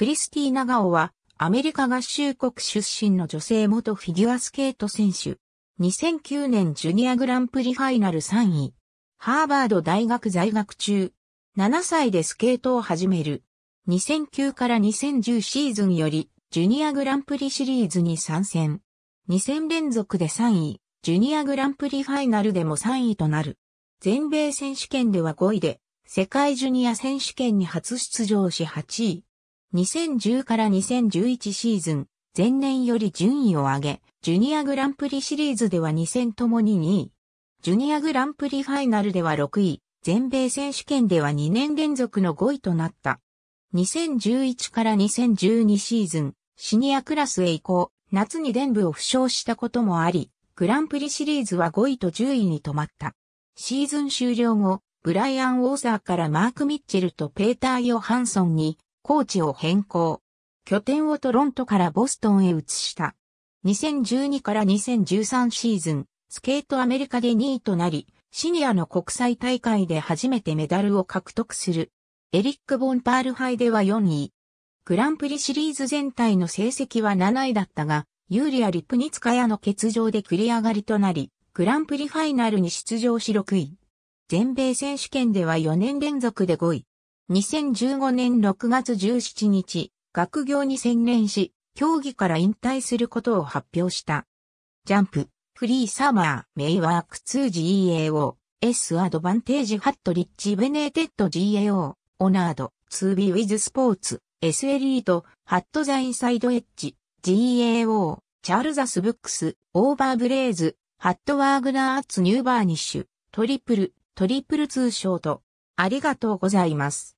クリスティーナ・ガオは、アメリカ合衆国出身の女性元フィギュアスケート選手。2009年ジュニアグランプリファイナル3位。ハーバード大学在学中。7歳でスケートを始める。2009から2010シーズンより、ジュニアグランプリシリーズに参戦。2 0連続で3位、ジュニアグランプリファイナルでも3位となる。全米選手権では5位で、世界ジュニア選手権に初出場し8位。2010から2011シーズン、前年より順位を上げ、ジュニアグランプリシリーズでは2戦ともに2位。ジュニアグランプリファイナルでは6位、全米選手権では2年連続の5位となった。2011から2012シーズン、シニアクラスへ移行、夏に伝部を負傷したこともあり、グランプリシリーズは5位と10位に止まった。シーズン終了後、ブライアン・ウォーサーからマーク・ミッチェルとペーター・ヨハンソンにコーチを変更。拠点をトロントからボストンへ移した。2012から2013シーズン、スケートアメリカで2位となり、シニアの国際大会で初めてメダルを獲得する。エリック・ボンパール杯では4位。グランプリシリーズ全体の成績は7位だったが、ユーリア・リプニツカヤの欠場で繰り上がりとなり、グランプリファイナルに出場し6位。全米選手権では4年連続で5位。2015年6月17日、学業に専念し、競技から引退することを発表した。ジャンプ、フリーサマー、メイワーク 2GAO、S アドバンテージハットリッチベネーテッド GAO、オナード、2B ウィズスポーツ、S エリート、ハットザインサイドエッジ、GAO、チャールザスブックス、オーバーブレイズ、ハットワーグナーアッツニューバーニッシュ、トリプル、トリプル通称と、ありがとうございます。